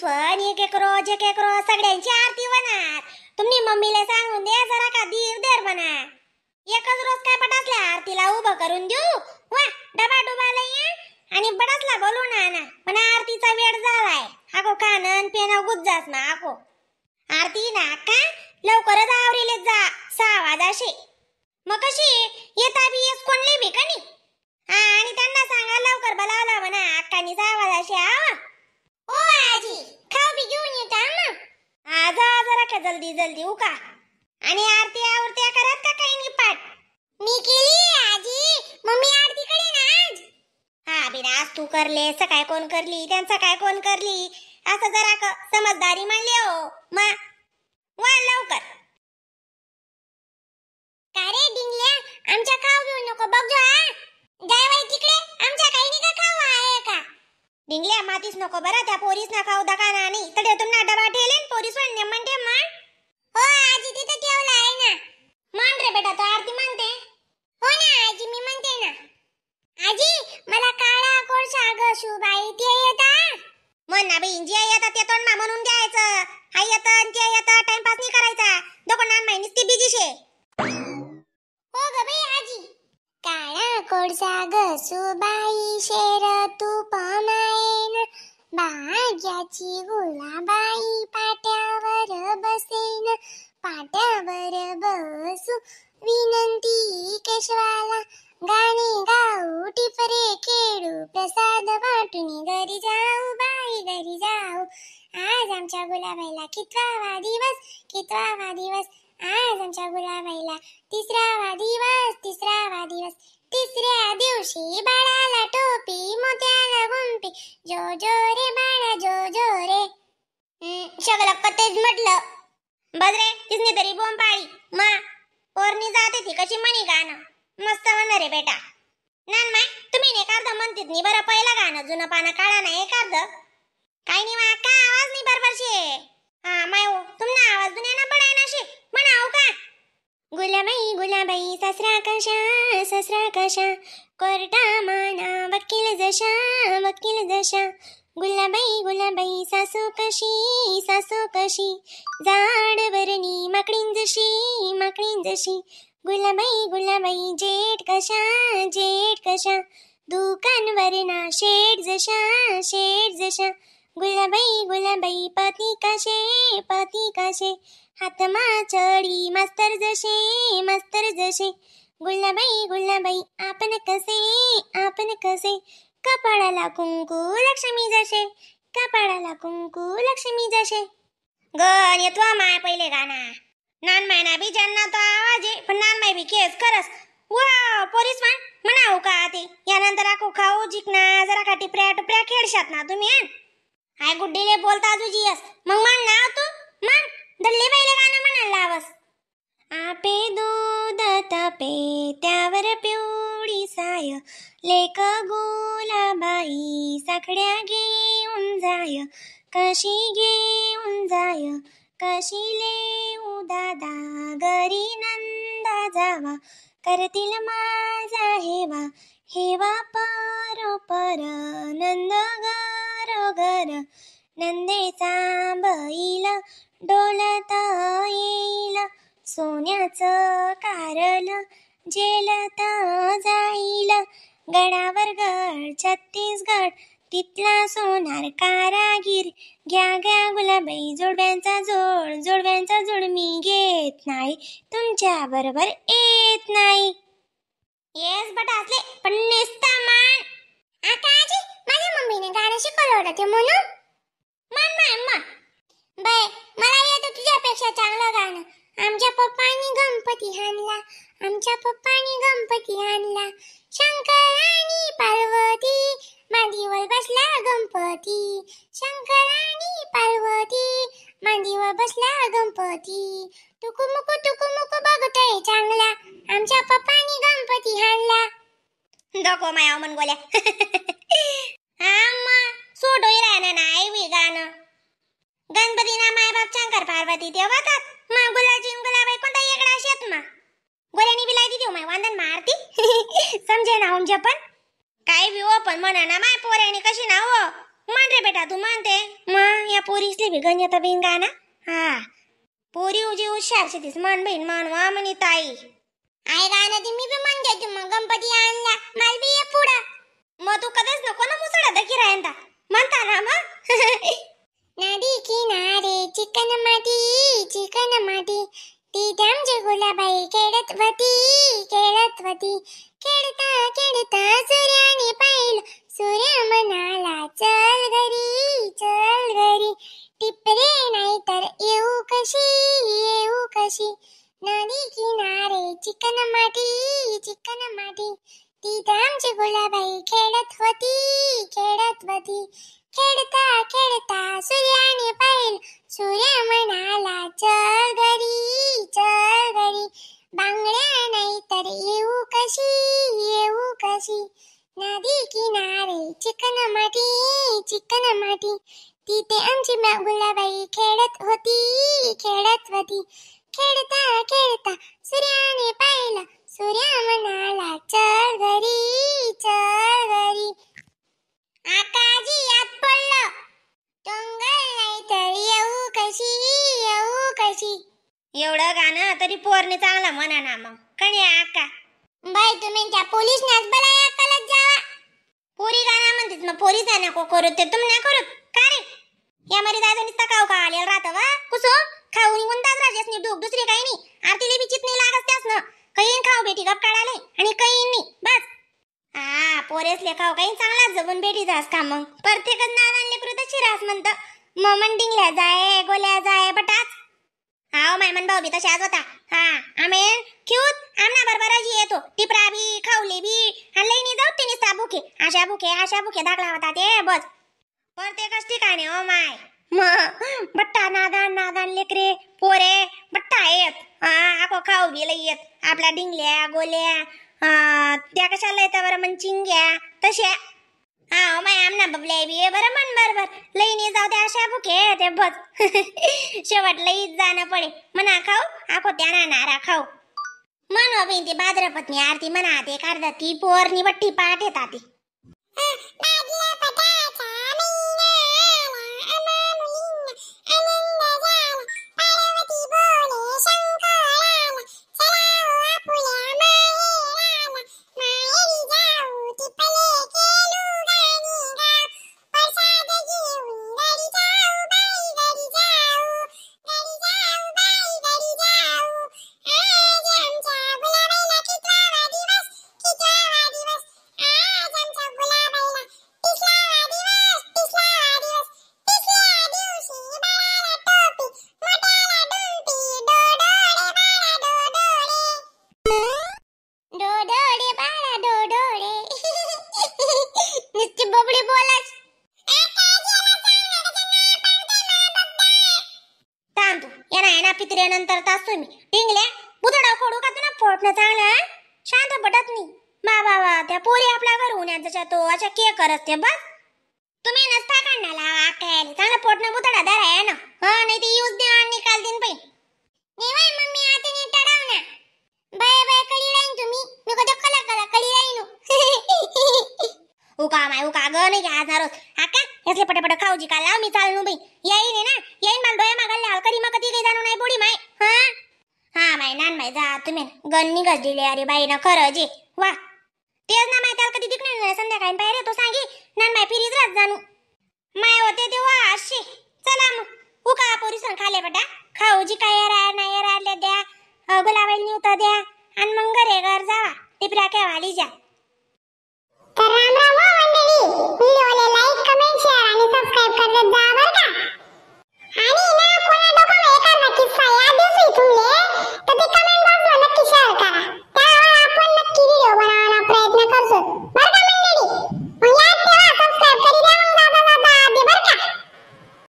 सण एक एक रोज एक एक रोज सगळ्यांची आरती बनार तुम्ही मम्मीला सांगून द्या जरा का दीव देर बना एकच रोज काय पटासल्या आरतीला उभं करून देऊ वा डबा डुबाला ये आणि बडसला बोलू ना ना पण आरतीचा वेळ झालाय अगो कानन पेन गुज्जास ना अगो आरती ना का लवकरच आवरीले जा सहा वाजाशे मग कशी येता बी येस कोणले मी कनी आणि त्यांना सांगा लवकर बोलावला म्हणा अक्कानी सहा वाजाशे आवा का जल्दी जल्दी उका आणि आरती आवरत्या करत का काही नाही पाठ मी केली आजी मम्मी आरती कडे ना आज हा आज तू करले सकाळ कोण करली त्यांचा काय कोण करली असं जरा समजदारी मांडली हो मा वा लवकर का रे डिंगल्या आमच्या खाऊ घेऊ नको बघ जो हा जाय बाई तिकडे आमच्या काही नाही का खाऊ आहे का डिंगल्या मातीस नको बरं त्या पोरीस ना खाऊ दका नाही तर तुम्हाला डबा ठेले पोरीसवर म्हणते मान हो आजी तिथे ठेवला आहे ना मान रे बेटा तो आरती म्हणते हो ना आजी मी म्हणते ना आजी मला काळा कोळसा ग शुबाई ते येता म्हणा बाई जे येता ते तोंड मा म्हणून द्यायचं हाय येतं ते येतं टाइमपास नाही करायचा दोघं नान माहिती ती बिजी शे हो ग बाई आजी काळा कोळसा ग सुबाई शेर तू पमायन भाग्याची गुलाबाई पाट्यावर बसेन पाट्यावर बसू विनंती केशवाला गाणे गाऊ टिपरे खेळू प्रसाद वाटून घरी जाऊ बाई घरी जाऊ आज आमच्या गुलाबाईला कितवावा दिवस कितवावा दिवस आज आमच्या गुलाबाईला तिसरावा दिवस तिसरावा दिवस तिसऱ्या दिवशी बाळाला टोपी मोत्याला गुंपी जो जो रे बाळा जो जो रे शगलक्क कतेज म्हटलं बस रे तिसने तरी बोंब पाळी मा पोरणी जाते ती कशी म्हणी गाणं मस्त होणार रे बेटा नान माय तुम्ही नाही काढ म्हणतीत नाही बरं पहिला गाणं जुनं पानं ना नाही काढ काय नाही मा का आवाज नाही बरोबर शे हा माय हो, तुमना आवाज दुनिया ना पडाय ना म्हणाव का जशा कोर्टा माना वकील जशा वकील जशा गुलाबाई गुलाबाई सासू कशी सासू कशी जाड वरणी माकडीं जशी माकडीं जशी गुलाबाई गुलाबाई जेठ कशा जेठ कशा दुकान वरणा शेठ जशा शेठ जशा गुलाबाई गुलाबाई पती काशे पती काशे हातमा चढी मास्तर जशे मास्तर जशे गुल्लाबाई गुल्लाबाई आपण कसे आपण कसे कपाळाला कुंकू लक्ष्मी जसे कपाळाला कुंकू लक्ष्मी जसे गण येतो माय पहिले गाणं नान माय ना बी ज्यांना तो आवाज आहे पण नान माय बी केस करस वा पोलीस मान म्हणाव का ते यानंतर आखो खाऊ जिकना जरा का टिपऱ्या टुपऱ्या खेळशात ना तुम्ही हाय आय गुड्डीले बोलता तुझी मग मान ना लेक गोलाबाई साखड्या घेऊन जाय कशी घेऊन जाय कशी लेऊ दादा गरी नंदा जावा करतील माझा हेवा हेवा पर पर नंद गर गर नंदेचा बैल डोलत येईल सोन्याचं कारल जेलत जा गडावर गड छत्तीसगड तिथला सोनार कारागीर घ्या घ्या गुलाबाई जोडव्यांचा जोड जोडव्यांचा जोड मी घेत नाही तुमच्या बरोबर येत नाही येस बट पण नेसता मान आकाजी माझ्या मम्मीने गाणं शिकवलं ते म्हणून मान मान मान बाय मला येतं तुझ्यापेक्षा चांगलं गाणं आमच्या पप्पानी गणपती आणला आमच्या पप्पानी गणपती आणला शंकर आणि पार्वती मांडीवर बसला गणपती शंकर आणि पार्वती मांडीवर बसला गणपती तुकुमुकु तुकुमुकु बघतोय चांगला आमच्या पप्पानी गणपती आणला डोको माया मन बोल्या हा सोडोय राहणार नाही हे गाणं गणपती ना बाप शंकर पार्वती देवतात मा गुलाची गुलाबाई कोणता येकडा शेत मा गोल्यानी बी लायती देऊ माय वांदन मारती आरती समजे ना उमजे पण काय बी हो पण म्हणा ना माय पोऱ्याने कशी ना हो मान रे बेटा तू मानते मा या पोरीसले बी गंजता बिन गाना हा पोरी उजी हुशार शेतीस मान बहीण मान वा म्हणी ताई आहे ना ती मी बी मान घ्यायची मग गणपती आणला माल बी ये पुढं मग तू कधीच नको ना मुसडा दकी रायंदा म्हणता ना मग ना माटी ती आमची गुलाबाई खेळत होती खेळत होती खेळता खेळता सूर्याने पाहिलं सूर्य म्हणाला चल घरी चल घरी टिपरे नाही तर येऊ कशी येऊ कशी नदी किनारे चिकन माटी चिकन माटी ती आमची गुलाबाई खेळत होती खेळत होती खेळता खेळता सूर्याने पाहिल सूर्य म्हणाला चल घरी घरी बांगड्या नाही तर येऊ कशी येऊ कशी नदी किनारे चिकन माठी चिकन माठी तिथे आमची गुलाबाई खेळत होती खेळत होती खेळता मला म्हणा ना मग कणे आका बाई तुम्ही त्या पोलीस नाच बला कलत जावा पोरी गाणं म्हणतात मग ना नको करत ते तुम नाही करत का रे या मरी दादा निस्ता का आले रात वा कुसो खाऊ निघून तास राजेस नी डोक दुसरी काही नाही आरती बी चित नाही लागत त्यास ना काही खाऊ बेटी गप काढाले आणि काही नाही बस पोरेस पोरेसले खाऊ काही चांगला जगून बेटी जास का मग प्रत्येकच नादानले कृत शिरास म्हणत मग मंडिंगल्या जाय गोल्या जाय बटाच हाव मन भाऊ बी आज होता हा आम्ही क्यूत आमना बरोबरच येतो टिपरा बी खावली बी हल्ले नी जाऊ तिने सा भुके आशा भुके आशा भुके बस होता ते बस प्रत्येकच ने ओ माय मग बट्टा नादान नादान लेकरे पोरे बट्टा येत हा आको खाऊ बी लई येत आपल्या डिंगल्या गोल्या त्या कशाला येतं बरं मग चिंग्या तसे नाव माय आमना बबले बी बरं मन बरोबर लईने जाऊ दे अशा भुके ते बस शेवट लईच जाणं पडे मना खाऊ आखो त्याना नारा खाऊ मन बिन ते बाजारपत्नी आरती मना ते काढतात ती पोरणी बट्टी पाठ येतात आणतो येणा येणा पित्रे नंतर तासतो मी टिंगल्या बुधडा फोडू का तुला फोडणं चांगलं शांत पटत नाही मा बाबा त्या पोरी आपला घर उन्हाच्या तो अशा के करत ते बस तुम्ही नसता काढणार आकायला चांगला पोटणं बुधडा धरा आहे ना हा नाही ते यूज द्या आणि निकाल दिन पै नेवाय मम्मी आता नीट टाडाव ना बाय बाय कळी राहीन तुम्ही मी कधी कला कला कळी राहीन हो. उका माय उका ग नाही घ्या आजणार आका यातले खाऊ जी काल लाव मी चालनू बाई येईन ना येईन मला डोया करीमा मग काही जाणू नाही बुडी माय हा हा माय नान माय जा तुम्ही निघत गजलेली अरे बाई ना खरं जे वा तेच ना माय त्याला कधी दिखणार नाही संध्याकाळी बाहेर तो सांगी नान माय फिरीज राहत जाणू माय होते ते वा असे चला मग उका पोरीसन खाले बटा खाऊ जी काय राय नाही राहिले द्या गुलाबाईंनी उतर द्या आणि मग घरे घर जावा टिपरा केवाली जा तर राम राम हो.